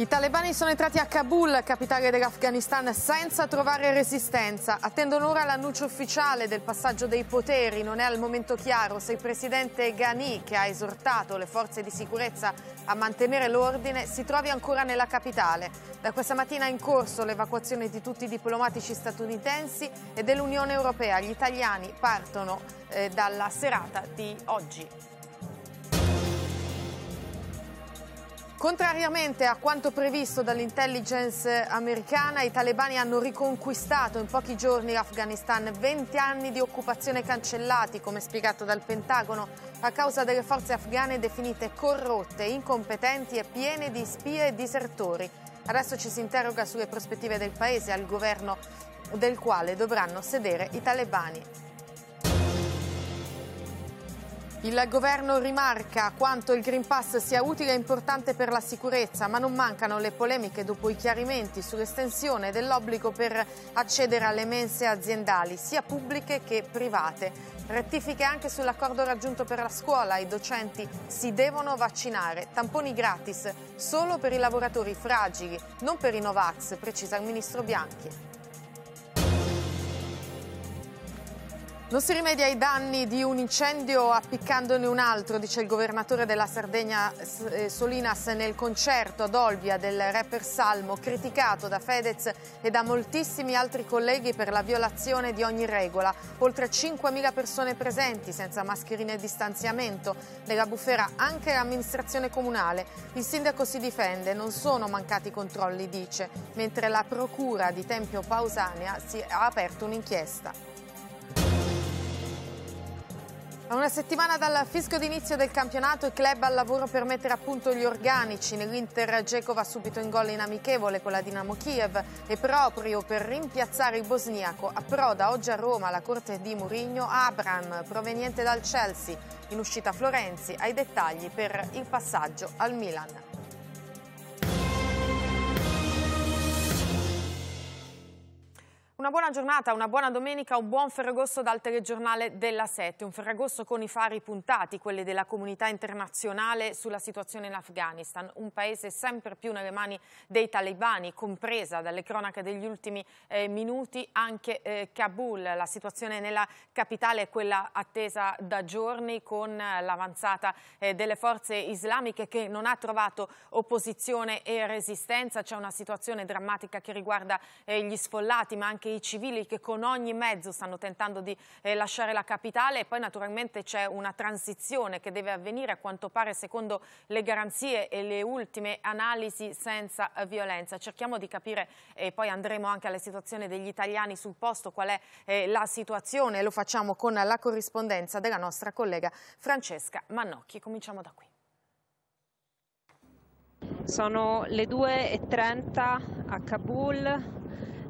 I talebani sono entrati a Kabul, capitale dell'Afghanistan, senza trovare resistenza. Attendono ora l'annuncio ufficiale del passaggio dei poteri. Non è al momento chiaro se il presidente Ghani, che ha esortato le forze di sicurezza a mantenere l'ordine, si trovi ancora nella capitale. Da questa mattina è in corso l'evacuazione di tutti i diplomatici statunitensi e dell'Unione Europea. Gli italiani partono eh, dalla serata di oggi. Contrariamente a quanto previsto dall'intelligence americana, i talebani hanno riconquistato in pochi giorni l'Afghanistan. 20 anni di occupazione cancellati, come spiegato dal Pentagono, a causa delle forze afghane definite corrotte, incompetenti e piene di spie e disertori. Adesso ci si interroga sulle prospettive del paese al governo del quale dovranno sedere i talebani. Il governo rimarca quanto il Green Pass sia utile e importante per la sicurezza, ma non mancano le polemiche dopo i chiarimenti sull'estensione dell'obbligo per accedere alle mense aziendali, sia pubbliche che private. Rettifiche anche sull'accordo raggiunto per la scuola, i docenti si devono vaccinare, tamponi gratis solo per i lavoratori fragili, non per i Novax, precisa il ministro Bianchi. Non si rimedia ai danni di un incendio appiccandone un altro, dice il governatore della Sardegna eh, Solinas nel concerto ad Olbia del rapper Salmo, criticato da Fedez e da moltissimi altri colleghi per la violazione di ogni regola. Oltre 5.000 persone presenti senza mascherine e distanziamento. Nella bufera anche l'amministrazione comunale. Il sindaco si difende, non sono mancati controlli, dice, mentre la procura di Tempio Pausania ha aperto un'inchiesta. A una settimana dal fisco d'inizio del campionato, i club al lavoro per mettere a punto gli organici. Nell'Inter Geco va subito in gol in amichevole con la Dinamo Kiev e proprio per rimpiazzare il bosniaco approda oggi a Roma la corte di Murigno Abram, proveniente dal Chelsea. In uscita Florenzi ai dettagli per il passaggio al Milan. Una buona giornata, una buona domenica, un buon Ferragosto dal telegiornale della Sette. un Ferragosto con i fari puntati, quelli della comunità internazionale sulla situazione in Afghanistan, un paese sempre più nelle mani dei talebani, compresa dalle cronache degli ultimi eh, minuti anche eh, Kabul. La situazione nella capitale è quella attesa da giorni con eh, l'avanzata eh, delle forze islamiche che non ha trovato opposizione e resistenza, c'è una situazione drammatica che riguarda eh, gli sfollati ma anche anche i civili che con ogni mezzo stanno tentando di eh, lasciare la capitale e poi naturalmente c'è una transizione che deve avvenire a quanto pare secondo le garanzie e le ultime analisi senza eh, violenza. Cerchiamo di capire e poi andremo anche alla situazione degli italiani sul posto, qual è eh, la situazione, lo facciamo con la corrispondenza della nostra collega Francesca Mannocchi. Cominciamo da qui. Sono le 2.30 a Kabul,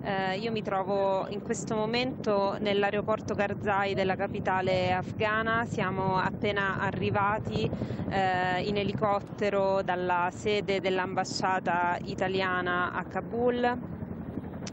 eh, io mi trovo in questo momento nell'aeroporto Karzai della capitale afghana, siamo appena arrivati eh, in elicottero dalla sede dell'ambasciata italiana a Kabul.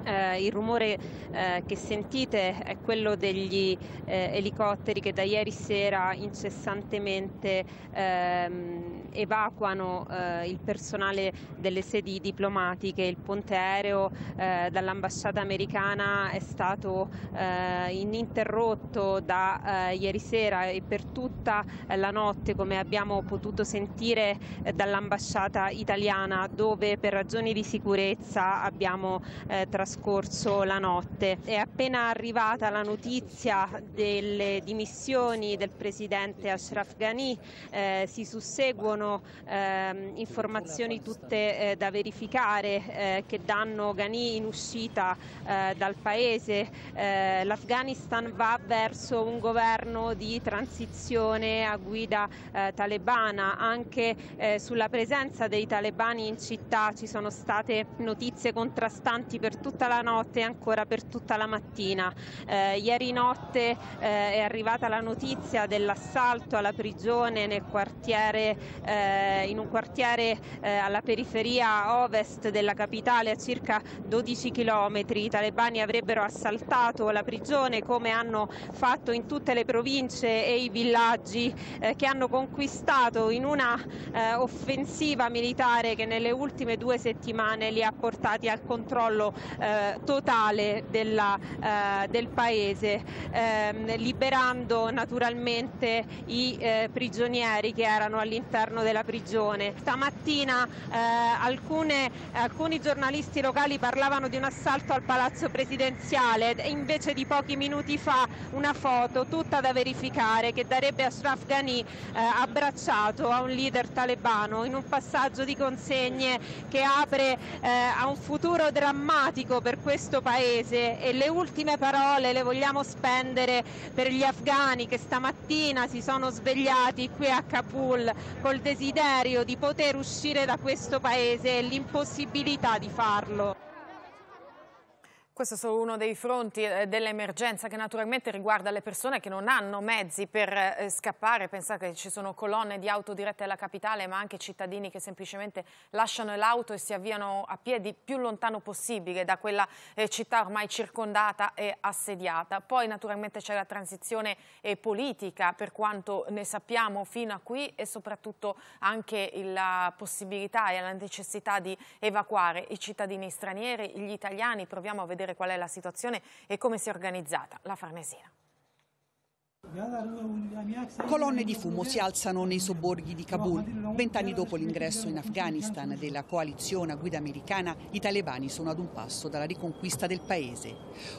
Eh, il rumore eh, che sentite è quello degli eh, elicotteri che da ieri sera incessantemente ehm, evacuano eh, il personale delle sedi diplomatiche, il ponte aereo eh, dall'ambasciata americana è stato eh, ininterrotto da eh, ieri sera e per tutta eh, la notte come abbiamo potuto sentire eh, dall'ambasciata italiana dove per ragioni di sicurezza abbiamo trascorso la notte. È appena arrivata la notizia delle dimissioni del presidente Ashraf Ghani, si susseguono sono eh, informazioni tutte eh, da verificare eh, che danno Ghani in uscita eh, dal paese. Eh, L'Afghanistan va verso un governo di transizione a guida talebana, anche sulla presenza dei talebani in città ci sono state notizie contrastanti per tutta la notte e ancora per tutta la mattina. ieri notte è arrivata la notizia dell'assalto alla prigione nel quartiere eh, in un quartiere eh, alla periferia ovest della capitale a circa 12 km. I talebani avrebbero assaltato la prigione come hanno fatto in tutte le province e i villaggi eh, che hanno conquistato in una eh, offensiva militare che nelle ultime due settimane li ha portati al controllo eh, totale della, eh, del paese, ehm, liberando naturalmente i prigionieri che erano all'interno all'interno della prigione. Stamattina eh, alcune, alcuni giornalisti locali parlavano di un assalto al palazzo presidenziale, invece di pochi minuti fa una foto tutta da verificare che darebbe Ashraf Ghani eh, abbracciato a un leader talebano in un passaggio di consegne che apre eh, a un futuro drammatico per questo paese e le ultime parole le vogliamo spendere per gli afghani che stamattina si sono svegliati qui a Kabul col desiderio di poter uscire da questo paese e l'impossibilità di farlo. Questo è solo uno dei fronti eh, dell'emergenza che naturalmente riguarda le persone che non hanno mezzi per eh, scappare. Pensate che ci sono colonne di auto dirette alla capitale ma anche cittadini che semplicemente lasciano l'auto e si avviano a piedi più lontano possibile da quella eh, città ormai circondata e assediata. Poi naturalmente c'è la transizione politica per quanto ne sappiamo fino a qui e soprattutto anche la possibilità e la necessità di evacuare i cittadini stranieri, gli italiani. Proviamo a vedere sapere qual è la situazione e come si è organizzata la Farnesina. Colonne di fumo si alzano nei sobborghi di Kabul. Vent'anni dopo l'ingresso in Afghanistan della coalizione a guida americana, i talebani sono ad un passo dalla riconquista del paese.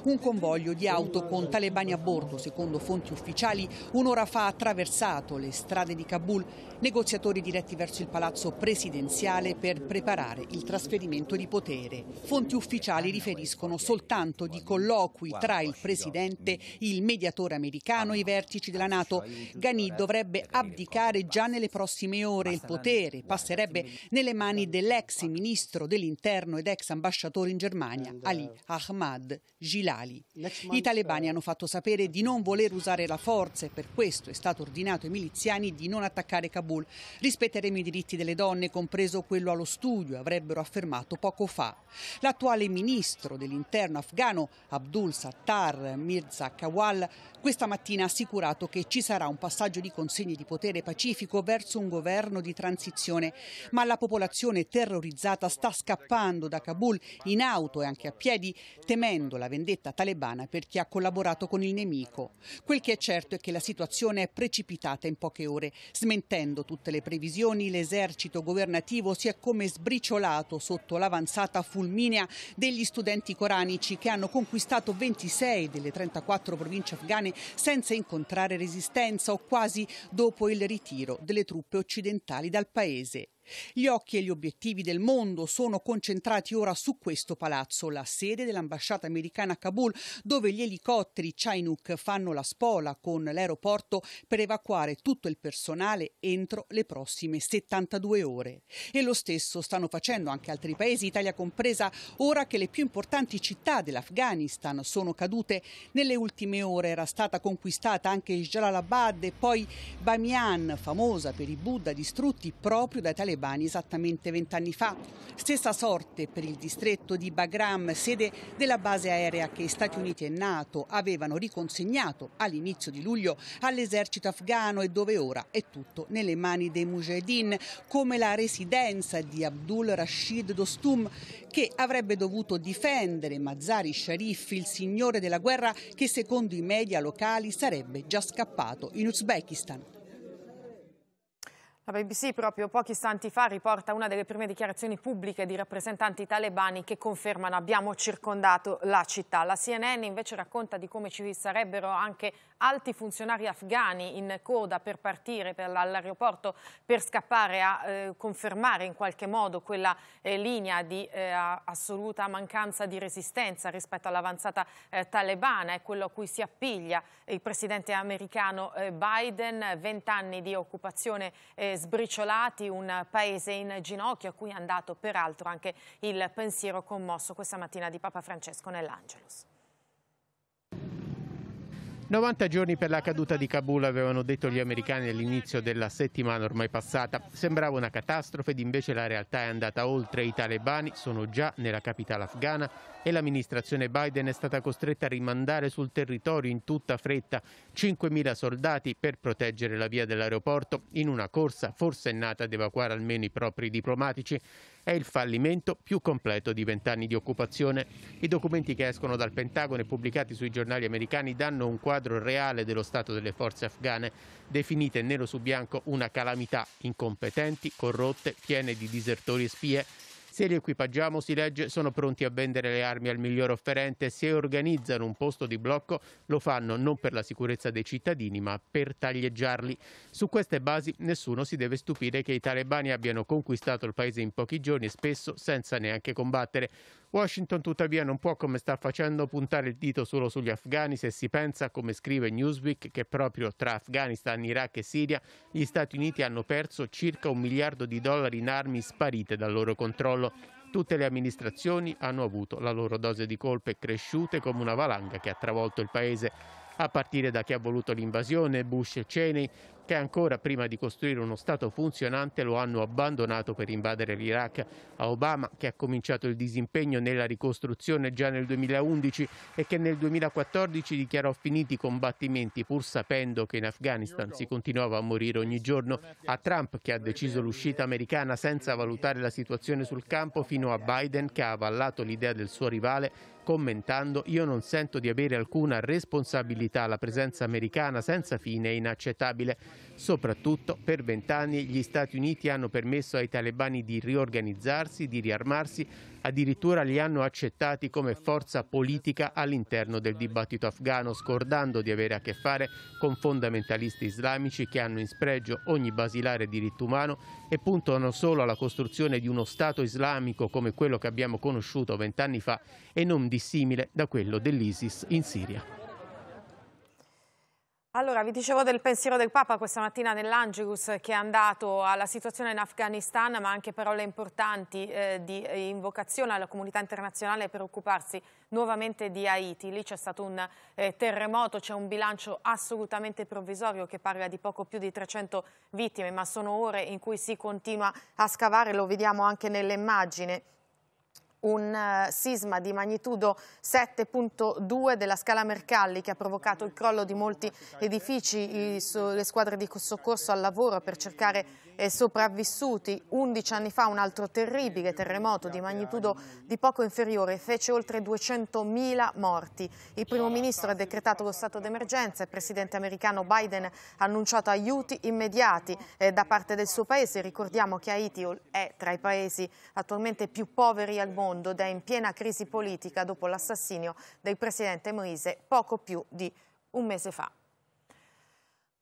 Un convoglio di auto con talebani a bordo, secondo fonti ufficiali, un'ora fa ha attraversato le strade di Kabul, negoziatori diretti verso il palazzo presidenziale per preparare il trasferimento di potere. Fonti ufficiali riferiscono soltanto di colloqui tra il presidente, il mediatore americano e i vertici vertici della Nato. Ghani dovrebbe abdicare già nelle prossime ore il potere, passerebbe nelle mani dell'ex ministro dell'interno ed ex ambasciatore in Germania, Ali Ahmad Gilali. I talebani hanno fatto sapere di non voler usare la forza e per questo è stato ordinato ai miliziani di non attaccare Kabul. Rispetteremo i diritti delle donne, compreso quello allo studio, avrebbero affermato poco fa. L'attuale ministro dell'interno afghano, Abdul Sattar Mirza Kawal, questa mattina ha sicuramente assicurato che ci sarà un passaggio di consegne di potere pacifico verso un governo di transizione, ma la popolazione terrorizzata sta scappando da Kabul in auto e anche a piedi, temendo la vendetta talebana per chi ha collaborato con il nemico. Quel che è certo è che la situazione è precipitata in poche ore. Smentendo tutte le previsioni, l'esercito governativo si è come sbriciolato sotto l'avanzata fulminea degli studenti coranici che hanno conquistato 26 delle 34 province afghane senza incontrare incontrare resistenza o quasi dopo il ritiro delle truppe occidentali dal paese. Gli occhi e gli obiettivi del mondo sono concentrati ora su questo palazzo, la sede dell'ambasciata americana a Kabul, dove gli elicotteri Chinook fanno la spola con l'aeroporto per evacuare tutto il personale entro le prossime 72 ore. E lo stesso stanno facendo anche altri paesi, Italia compresa, ora che le più importanti città dell'Afghanistan sono cadute. Nelle ultime ore era stata conquistata anche Jalalabad e poi Bamiyan, famosa per i Buddha distrutti proprio dai talebani Ebani esattamente vent'anni fa. Stessa sorte per il distretto di Bagram, sede della base aerea che Stati Uniti e Nato avevano riconsegnato all'inizio di luglio all'esercito afgano e dove ora è tutto nelle mani dei mujahideen, come la residenza di Abdul Rashid Dostum che avrebbe dovuto difendere Mazari Sharif, il signore della guerra che secondo i media locali sarebbe già scappato in Uzbekistan. La BBC proprio pochi istanti fa riporta una delle prime dichiarazioni pubbliche di rappresentanti talebani che confermano abbiamo circondato la città. La CNN invece racconta di come ci sarebbero anche alti funzionari afghani in coda per partire per all'aeroporto per scappare a eh, confermare in qualche modo quella eh, linea di eh, assoluta mancanza di resistenza rispetto all'avanzata eh, talebana è quello a cui si appiglia il presidente americano eh, Biden, vent'anni di occupazione eh, sbriciolati, un paese in ginocchio a cui è andato peraltro anche il pensiero commosso questa mattina di Papa Francesco nell'Angelus. 90 giorni per la caduta di Kabul avevano detto gli americani all'inizio della settimana ormai passata. Sembrava una catastrofe ed invece la realtà è andata oltre. I talebani sono già nella capitale afghana e l'amministrazione Biden è stata costretta a rimandare sul territorio in tutta fretta 5.000 soldati per proteggere la via dell'aeroporto in una corsa forse nata ad evacuare almeno i propri diplomatici. È il fallimento più completo di vent'anni di occupazione. I documenti che escono dal Pentagono e pubblicati sui giornali americani danno un quadro reale dello stato delle forze afghane, definite nero su bianco una calamità, incompetenti, corrotte, piene di disertori e spie se li equipaggiamo, si legge, sono pronti a vendere le armi al miglior offerente. Se organizzano un posto di blocco, lo fanno non per la sicurezza dei cittadini, ma per taglieggiarli. Su queste basi nessuno si deve stupire che i talebani abbiano conquistato il paese in pochi giorni e spesso senza neanche combattere. Washington tuttavia non può, come sta facendo, puntare il dito solo sugli afghani se si pensa, come scrive Newsweek, che proprio tra Afghanistan, Iraq e Siria gli Stati Uniti hanno perso circa un miliardo di dollari in armi sparite dal loro controllo solo. Tutte le amministrazioni hanno avuto la loro dose di colpe cresciute come una valanga che ha travolto il paese a partire da chi ha voluto l'invasione, Bush e Cheney, che ancora prima di costruire uno Stato funzionante lo hanno abbandonato per invadere l'Iraq. A Obama, che ha cominciato il disimpegno nella ricostruzione già nel 2011 e che nel 2014 dichiarò finiti i combattimenti pur sapendo che in Afghanistan si continuava a morire ogni giorno, a Trump che ha deciso l'uscita americana senza valutare la situazione sul campo, fino a Biden che ha avallato l'idea del suo rivale commentando io non sento di avere alcuna responsabilità, la presenza americana senza fine è inaccettabile. Soprattutto per vent'anni gli Stati Uniti hanno permesso ai talebani di riorganizzarsi, di riarmarsi, addirittura li hanno accettati come forza politica all'interno del dibattito afghano, scordando di avere a che fare con fondamentalisti islamici che hanno in spregio ogni basilare diritto umano e puntano solo alla costruzione di uno Stato islamico come quello che abbiamo conosciuto vent'anni fa e non dissimile da quello dell'ISIS in Siria. Allora, vi dicevo del pensiero del Papa questa mattina nell'Angelus che è andato alla situazione in Afghanistan, ma anche parole importanti eh, di eh, invocazione alla comunità internazionale per occuparsi nuovamente di Haiti. Lì c'è stato un eh, terremoto, c'è un bilancio assolutamente provvisorio che parla di poco più di 300 vittime, ma sono ore in cui si continua a scavare, lo vediamo anche nelle immagini un eh, sisma di magnitudo 7.2 della scala Mercalli che ha provocato il crollo di molti edifici, le squadre di soccorso al lavoro per cercare eh, sopravvissuti. 11 anni fa un altro terribile terremoto di magnitudo di poco inferiore fece oltre 200.000 morti. Il primo ministro ha decretato lo stato d'emergenza, il presidente americano Biden ha annunciato aiuti immediati eh, da parte del suo paese. Ricordiamo che Haiti è tra i paesi attualmente più poveri al mondo mondo ed è in piena crisi politica dopo l'assassinio del presidente Moise poco più di un mese fa.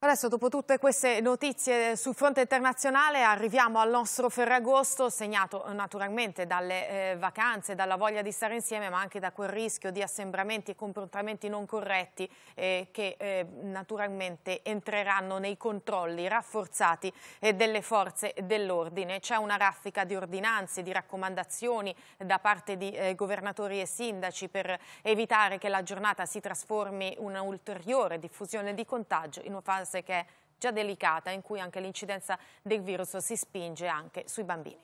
Adesso, dopo tutte queste notizie sul fronte internazionale, arriviamo al nostro Ferragosto, segnato eh, naturalmente dalle eh, vacanze, dalla voglia di stare insieme, ma anche da quel rischio di assembramenti e comportamenti non corretti eh, che eh, naturalmente entreranno nei controlli rafforzati eh, delle forze dell'ordine. C'è una raffica di ordinanze, di raccomandazioni da parte di eh, governatori e sindaci per evitare che la giornata si trasformi in un'ulteriore diffusione di contagio in una fase scorse che è già delicata, in cui anche l'incidenza del virus si spinge anche sui bambini.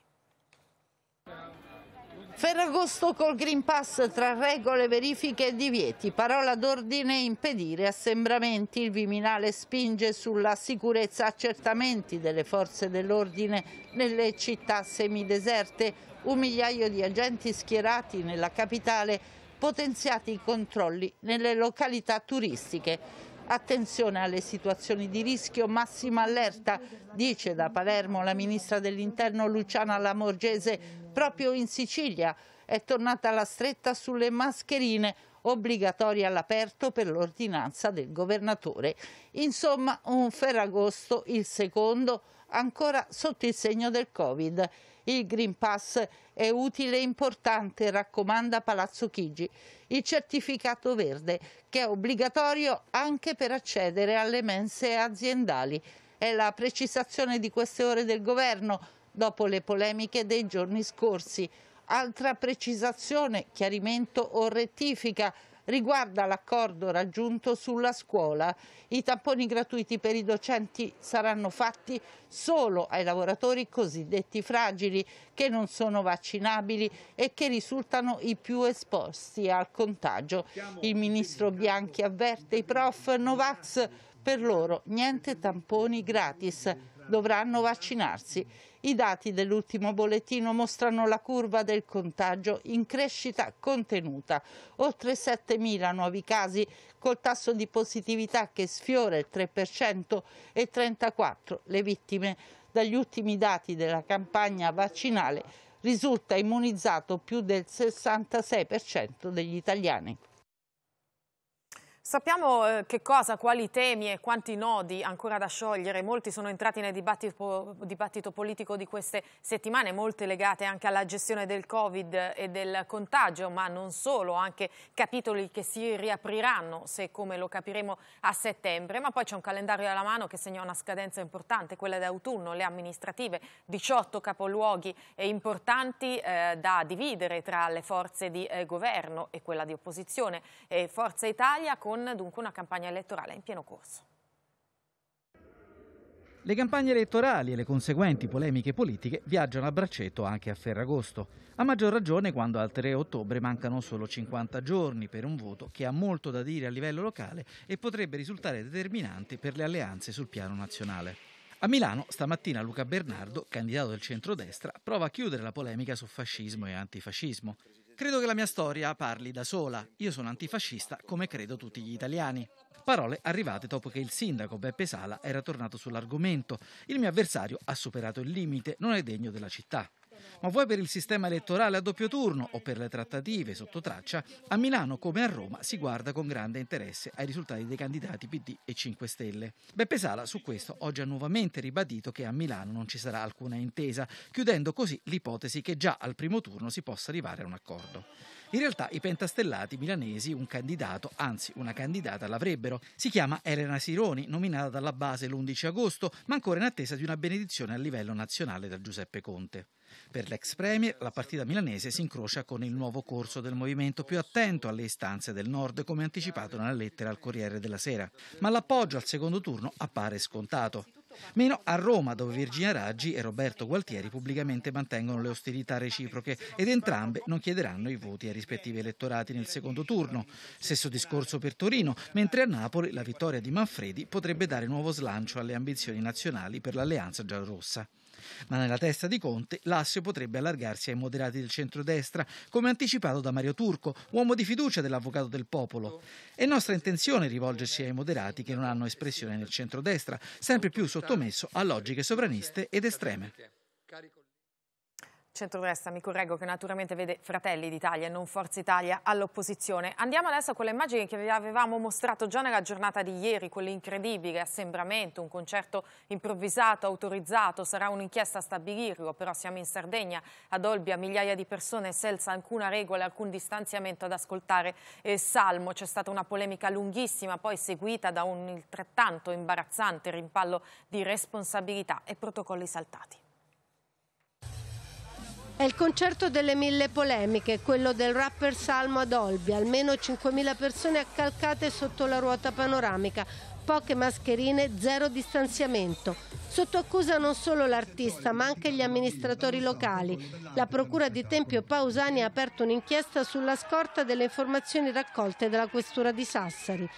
Ferragosto col Green Pass tra regole, verifiche e divieti, parola d'ordine impedire assembramenti, il Viminale spinge sulla sicurezza accertamenti delle forze dell'ordine nelle città semideserte, un migliaio di agenti schierati nella capitale, potenziati i controlli nelle località turistiche. Attenzione alle situazioni di rischio, massima allerta, dice da Palermo la ministra dell'Interno Luciana Lamorgese, proprio in Sicilia è tornata la stretta sulle mascherine obbligatorie all'aperto per l'ordinanza del governatore. Insomma, un Ferragosto, il secondo, ancora sotto il segno del Covid. Il Green Pass è utile e importante, raccomanda Palazzo Chigi. Il certificato verde, che è obbligatorio anche per accedere alle mense aziendali. È la precisazione di queste ore del Governo, dopo le polemiche dei giorni scorsi. Altra precisazione, chiarimento o rettifica riguarda l'accordo raggiunto sulla scuola. I tamponi gratuiti per i docenti saranno fatti solo ai lavoratori cosiddetti fragili che non sono vaccinabili e che risultano i più esposti al contagio. Il ministro Bianchi avverte i prof Novax per loro niente tamponi gratis, dovranno vaccinarsi. I dati dell'ultimo bollettino mostrano la curva del contagio in crescita contenuta. Oltre 7.000 nuovi casi col tasso di positività che sfiora il 3% e 34 le vittime. Dagli ultimi dati della campagna vaccinale risulta immunizzato più del 66% degli italiani. Sappiamo eh, che cosa, quali temi e quanti nodi ancora da sciogliere, molti sono entrati nel dibattito, dibattito, politico di queste settimane, molte legate anche alla gestione del Covid e del contagio, ma non solo, anche capitoli che si riapriranno, se come lo capiremo a settembre, ma poi c'è un calendario alla mano che segna una scadenza importante, quella d'autunno, le amministrative, 18 capoluoghi importanti eh, da dividere tra le forze di eh, governo e quella di opposizione. E Forza Italia con con dunque una campagna elettorale in pieno corso. Le campagne elettorali e le conseguenti polemiche politiche viaggiano a braccetto anche a Ferragosto, a maggior ragione quando al 3 ottobre mancano solo 50 giorni per un voto che ha molto da dire a livello locale e potrebbe risultare determinante per le alleanze sul piano nazionale. A Milano stamattina Luca Bernardo, candidato del centrodestra, prova a chiudere la polemica su fascismo e antifascismo. Credo che la mia storia parli da sola. Io sono antifascista come credo tutti gli italiani. Parole arrivate dopo che il sindaco Beppe Sala era tornato sull'argomento. Il mio avversario ha superato il limite, non è degno della città ma vuoi per il sistema elettorale a doppio turno o per le trattative sotto traccia, a Milano come a Roma si guarda con grande interesse ai risultati dei candidati PD e 5 Stelle. Beppe Sala su questo oggi ha nuovamente ribadito che a Milano non ci sarà alcuna intesa, chiudendo così l'ipotesi che già al primo turno si possa arrivare a un accordo. In realtà i pentastellati milanesi un candidato, anzi una candidata, l'avrebbero. Si chiama Elena Sironi, nominata dalla base l'11 agosto, ma ancora in attesa di una benedizione a livello nazionale da Giuseppe Conte. Per l'ex Premier la partita milanese si incrocia con il nuovo corso del movimento più attento alle istanze del Nord, come anticipato nella lettera al Corriere della Sera. Ma l'appoggio al secondo turno appare scontato. Meno a Roma, dove Virginia Raggi e Roberto Gualtieri pubblicamente mantengono le ostilità reciproche ed entrambe non chiederanno i voti ai rispettivi elettorati nel secondo turno. Stesso discorso per Torino, mentre a Napoli la vittoria di Manfredi potrebbe dare nuovo slancio alle ambizioni nazionali per l'alleanza giallorossa. Ma nella testa di Conte l'assio potrebbe allargarsi ai moderati del centrodestra, come anticipato da Mario Turco, uomo di fiducia dell'avvocato del popolo. È nostra intenzione rivolgersi ai moderati che non hanno espressione nel centrodestra, sempre più sottomesso a logiche sovraniste ed estreme centrodestra, mi correggo, che naturalmente vede Fratelli d'Italia e non Forza Italia all'opposizione. Andiamo adesso a quelle immagini che vi avevamo mostrato già nella giornata di ieri, quell'incredibile assembramento, un concerto improvvisato, autorizzato, sarà un'inchiesta a stabilirlo, però siamo in Sardegna, ad Olbia, migliaia di persone senza alcuna regola, alcun distanziamento ad ascoltare eh, Salmo. C'è stata una polemica lunghissima, poi seguita da un altrettanto imbarazzante rimpallo di responsabilità e protocolli saltati. È il concerto delle mille polemiche, quello del rapper Salmo ad Olbia. Almeno 5.000 persone accalcate sotto la ruota panoramica, poche mascherine, zero distanziamento. Sotto accusa non solo l'artista, ma anche gli amministratori locali. La Procura di Tempio Pausani ha aperto un'inchiesta sulla scorta delle informazioni raccolte dalla Questura di Sassari.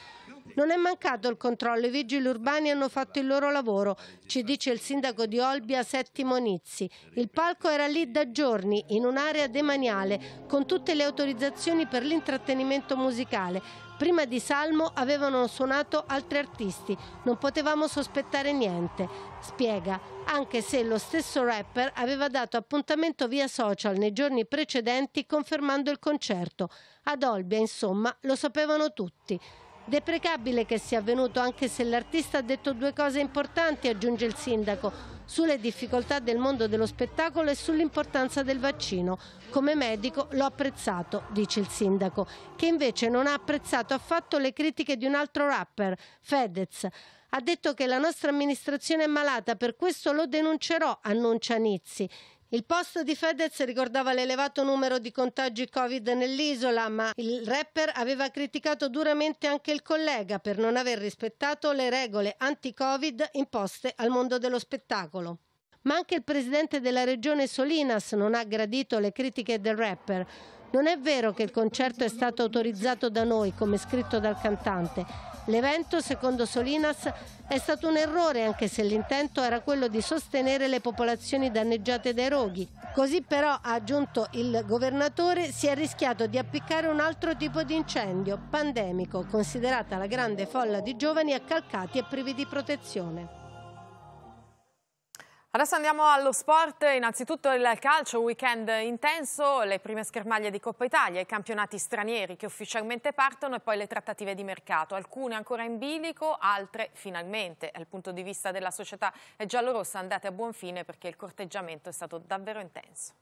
Non è mancato il controllo, i vigili urbani hanno fatto il loro lavoro, ci dice il sindaco di Olbia Settimo Nizzi. Il palco era lì da giorni, in un'area demaniale, con tutte le autorizzazioni per l'intrattenimento musicale. Prima di Salmo avevano suonato altri artisti, non potevamo sospettare niente. Spiega, anche se lo stesso rapper aveva dato appuntamento via social nei giorni precedenti confermando il concerto. Ad Olbia, insomma, lo sapevano tutti. Deprecabile che sia avvenuto anche se l'artista ha detto due cose importanti, aggiunge il sindaco, sulle difficoltà del mondo dello spettacolo e sull'importanza del vaccino. Come medico l'ho apprezzato, dice il sindaco, che invece non ha apprezzato affatto le critiche di un altro rapper, Fedez. Ha detto che la nostra amministrazione è malata, per questo lo denuncerò, annuncia Nizzi. Il post di Fedez ricordava l'elevato numero di contagi Covid nell'isola, ma il rapper aveva criticato duramente anche il collega per non aver rispettato le regole anti-Covid imposte al mondo dello spettacolo. Ma anche il presidente della regione Solinas non ha gradito le critiche del rapper. Non è vero che il concerto è stato autorizzato da noi, come scritto dal cantante. L'evento, secondo Solinas, è stato un errore anche se l'intento era quello di sostenere le popolazioni danneggiate dai roghi. Così però, ha aggiunto il governatore, si è rischiato di appiccare un altro tipo di incendio, pandemico, considerata la grande folla di giovani accalcati e privi di protezione. Adesso andiamo allo sport, innanzitutto il calcio, weekend intenso, le prime schermaglie di Coppa Italia, i campionati stranieri che ufficialmente partono e poi le trattative di mercato, alcune ancora in bilico, altre finalmente. Dal punto di vista della società giallorossa andate a buon fine perché il corteggiamento è stato davvero intenso.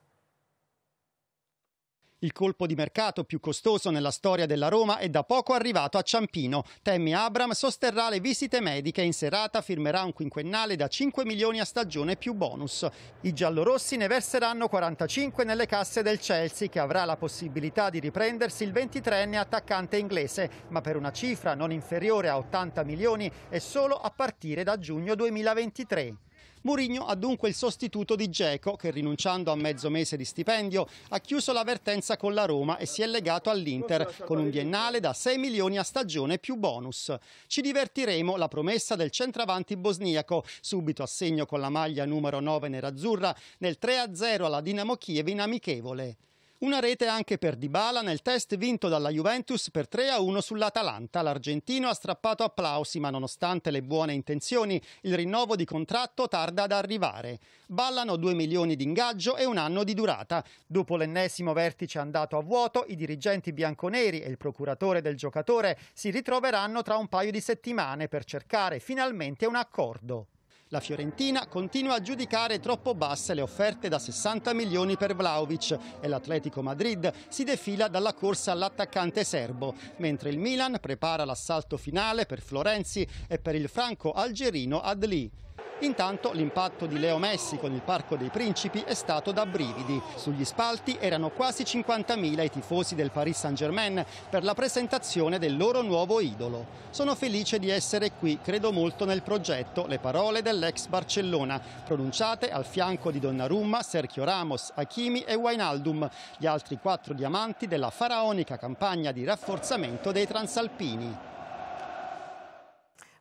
Il colpo di mercato più costoso nella storia della Roma è da poco arrivato a Ciampino. Tammy Abram sosterrà le visite mediche e in serata firmerà un quinquennale da 5 milioni a stagione più bonus. I giallorossi ne verseranno 45 nelle casse del Chelsea che avrà la possibilità di riprendersi il 23enne attaccante inglese, ma per una cifra non inferiore a 80 milioni e solo a partire da giugno 2023. Mourinho ha dunque il sostituto di Geco che rinunciando a mezzo mese di stipendio ha chiuso la vertenza con la Roma e si è legato all'Inter con un biennale da 6 milioni a stagione più bonus. Ci divertiremo la promessa del centravanti bosniaco, subito a segno con la maglia numero 9 nerazzurra nel 3-0 alla Dinamo Kiev in amichevole. Una rete anche per Dybala nel test vinto dalla Juventus per 3-1 sull'Atalanta. L'argentino ha strappato applausi, ma nonostante le buone intenzioni, il rinnovo di contratto tarda ad arrivare. Ballano 2 milioni di ingaggio e un anno di durata. Dopo l'ennesimo vertice andato a vuoto, i dirigenti bianconeri e il procuratore del giocatore si ritroveranno tra un paio di settimane per cercare finalmente un accordo. La Fiorentina continua a giudicare troppo basse le offerte da 60 milioni per Vlaovic e l'Atletico Madrid si defila dalla corsa all'attaccante serbo, mentre il Milan prepara l'assalto finale per Florenzi e per il franco algerino Adli. Intanto l'impatto di Leo Messi con il Parco dei Principi è stato da brividi. Sugli spalti erano quasi 50.000 i tifosi del Paris Saint-Germain per la presentazione del loro nuovo idolo. Sono felice di essere qui, credo molto nel progetto, le parole dell'ex Barcellona, pronunciate al fianco di Donnarumma, Sergio Ramos, Hakimi e Wainaldum, gli altri quattro diamanti della faraonica campagna di rafforzamento dei transalpini.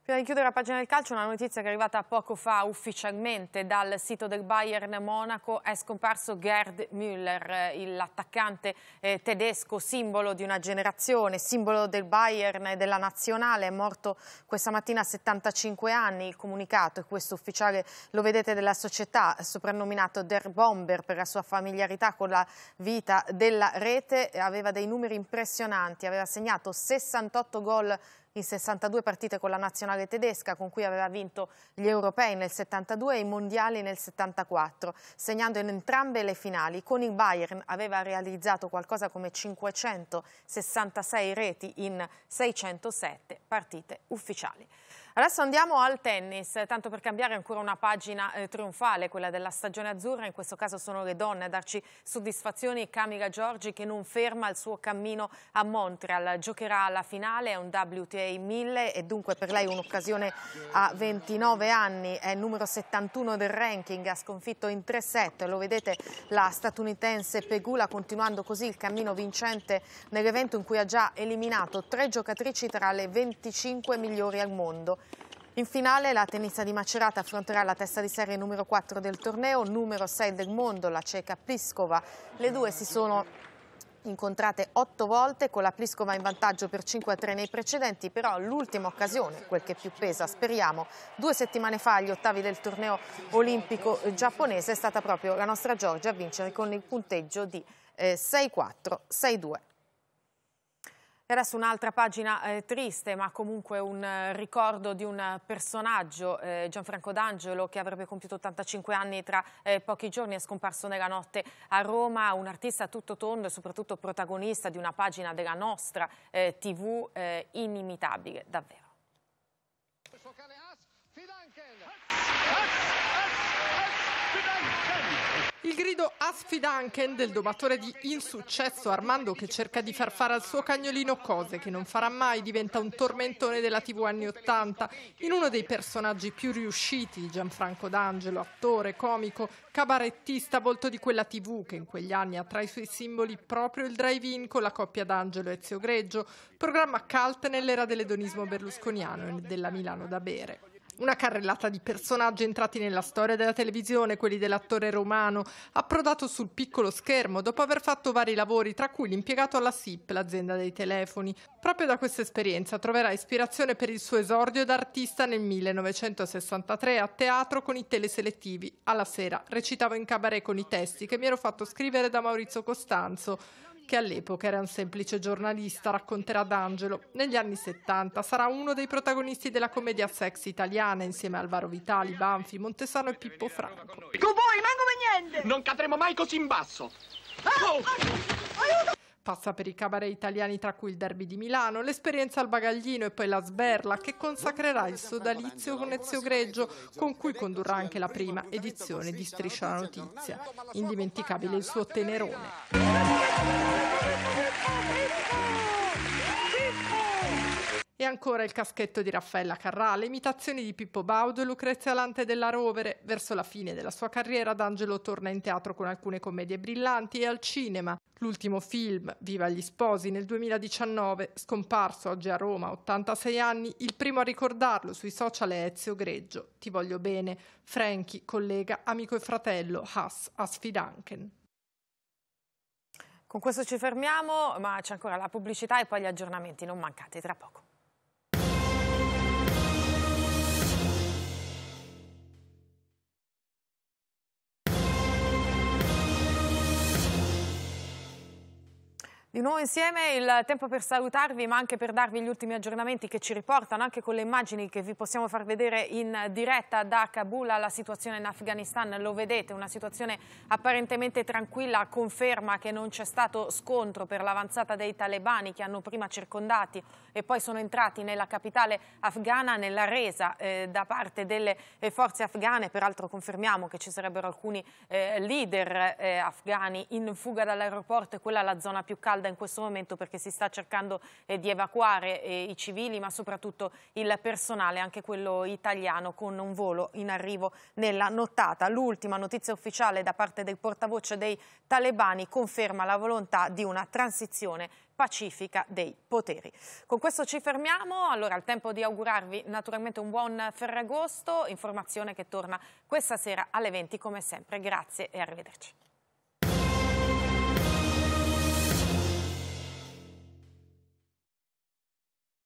Per chiudere la pagina del calcio, una notizia che è arrivata poco fa ufficialmente dal sito del Bayern Monaco. È scomparso Gerd Müller, eh, l'attaccante eh, tedesco, simbolo di una generazione, simbolo del Bayern e della nazionale. È morto questa mattina a 75 anni. Il comunicato, e questo ufficiale lo vedete della società, soprannominato Der Bomber per la sua familiarità con la vita della rete, aveva dei numeri impressionanti. Aveva segnato 68 gol in 62 partite con la nazionale tedesca con cui aveva vinto gli europei nel 72 e i mondiali nel 74, segnando in entrambe le finali. Con il Bayern aveva realizzato qualcosa come 566 reti in 607 partite ufficiali. Adesso andiamo al tennis, tanto per cambiare ancora una pagina eh, trionfale, quella della stagione azzurra, in questo caso sono le donne a darci soddisfazioni, Camila Giorgi che non ferma il suo cammino a Montreal, giocherà la finale, è un WTA 1000 e dunque per lei un'occasione a 29 anni, è il numero 71 del ranking, ha sconfitto in 3 set, lo vedete la statunitense Pegula continuando così il cammino vincente nell'evento in cui ha già eliminato tre giocatrici tra le 25 migliori al mondo. In finale la tennista di Macerata affronterà la testa di serie numero 4 del torneo, numero 6 del mondo, la ceca Pliskova. Le due si sono incontrate otto volte con la Pliskova in vantaggio per 5-3 nei precedenti, però l'ultima occasione, quel che più pesa, speriamo, due settimane fa agli ottavi del torneo olimpico giapponese è stata proprio la nostra Giorgia a vincere con il punteggio di 6-4, eh, 6-2 adesso un'altra pagina eh, triste, ma comunque un eh, ricordo di un personaggio, eh, Gianfranco D'Angelo, che avrebbe compiuto 85 anni tra eh, pochi giorni, è scomparso nella notte a Roma, un artista tutto tondo e soprattutto protagonista di una pagina della nostra eh, TV eh, inimitabile, davvero. Il grido Asfidanken del domatore di insuccesso Armando che cerca di far fare al suo cagnolino cose che non farà mai diventa un tormentone della TV anni Ottanta. In uno dei personaggi più riusciti, Gianfranco D'Angelo, attore, comico, cabarettista, volto di quella TV che in quegli anni ha tra i suoi simboli proprio il drive-in con la coppia D'Angelo e Zio Greggio, programma cult nell'era dell'edonismo berlusconiano e della Milano da bere. Una carrellata di personaggi entrati nella storia della televisione, quelli dell'attore romano, approdato sul piccolo schermo dopo aver fatto vari lavori, tra cui l'impiegato alla SIP, l'azienda dei telefoni. Proprio da questa esperienza troverà ispirazione per il suo esordio d'artista nel 1963 a teatro con i teleselettivi. Alla sera recitavo in cabaret con i testi che mi ero fatto scrivere da Maurizio Costanzo che all'epoca era un semplice giornalista, racconterà D'Angelo. Negli anni 70 sarà uno dei protagonisti della commedia sex italiana insieme a Alvaro Vitali, Banfi, Montesano e Pippo Franco. Con voi manco niente! Non cadremo mai così in basso! Ah, oh. aiuto! Passa per i cabaret italiani tra cui il Derby di Milano, l'esperienza al bagaglino e poi la sberla che consacrerà il sodalizio con Ezio Greggio con cui condurrà anche la prima edizione di Striscia la Notizia. Indimenticabile il suo tenerone. E ancora il caschetto di Raffaella Carrà, le imitazioni di Pippo Baudo e Lucrezia Lante della Rovere. Verso la fine della sua carriera D'Angelo torna in teatro con alcune commedie brillanti e al cinema. L'ultimo film, Viva gli sposi, nel 2019, scomparso oggi a Roma, 86 anni, il primo a ricordarlo sui social è Ezio Greggio. Ti voglio bene, Franky, collega, amico e fratello, Haas, Asfidanken. Con questo ci fermiamo, ma c'è ancora la pubblicità e poi gli aggiornamenti, non mancate tra poco. Di nuovo insieme il tempo per salutarvi ma anche per darvi gli ultimi aggiornamenti che ci riportano anche con le immagini che vi possiamo far vedere in diretta da Kabul alla situazione in Afghanistan, lo vedete, una situazione apparentemente tranquilla conferma che non c'è stato scontro per l'avanzata dei talebani che hanno prima circondati e poi sono entrati nella capitale afghana nella resa eh, da parte delle eh, forze afghane, peraltro confermiamo che ci sarebbero alcuni eh, leader eh, afghani in fuga dall'aeroporto e quella è la zona più calda calda in questo momento perché si sta cercando eh, di evacuare eh, i civili ma soprattutto il personale, anche quello italiano, con un volo in arrivo nella nottata. L'ultima notizia ufficiale da parte del portavoce dei talebani conferma la volontà di una transizione pacifica dei poteri. Con questo ci fermiamo, allora al tempo di augurarvi naturalmente un buon Ferragosto, informazione che torna questa sera alle 20 come sempre. Grazie e arrivederci.